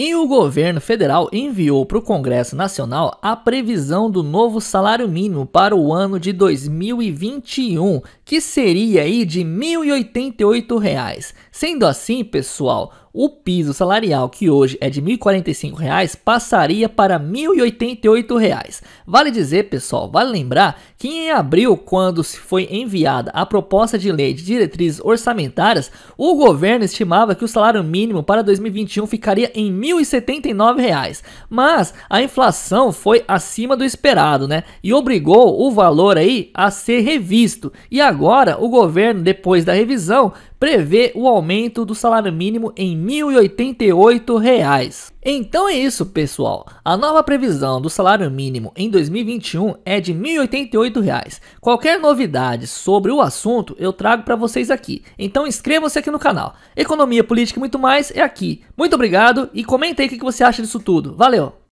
E o governo federal enviou para o Congresso Nacional a previsão do novo salário mínimo para o ano de 2021, que seria aí de R$ 1.088. Reais. Sendo assim, pessoal, o piso salarial, que hoje é de R$ 1.045, passaria para R$ 1.088. Vale dizer, pessoal, vale lembrar que em abril, quando se foi enviada a proposta de lei de diretrizes orçamentárias, o governo estimava que o salário mínimo para 2021 ficaria em R$ 1.079, mas a inflação foi acima do esperado, né? E obrigou o valor aí a ser revisto. E agora o governo, depois da revisão, prevê o aumento do salário mínimo em R$ 1.088. Reais. Então é isso, pessoal. A nova previsão do salário mínimo em 2021 é de R$ 1.088. Reais. Qualquer novidade sobre o assunto eu trago para vocês aqui. Então inscreva-se aqui no canal. Economia, política e muito mais é aqui. Muito obrigado e comenta aí o que você acha disso tudo. Valeu!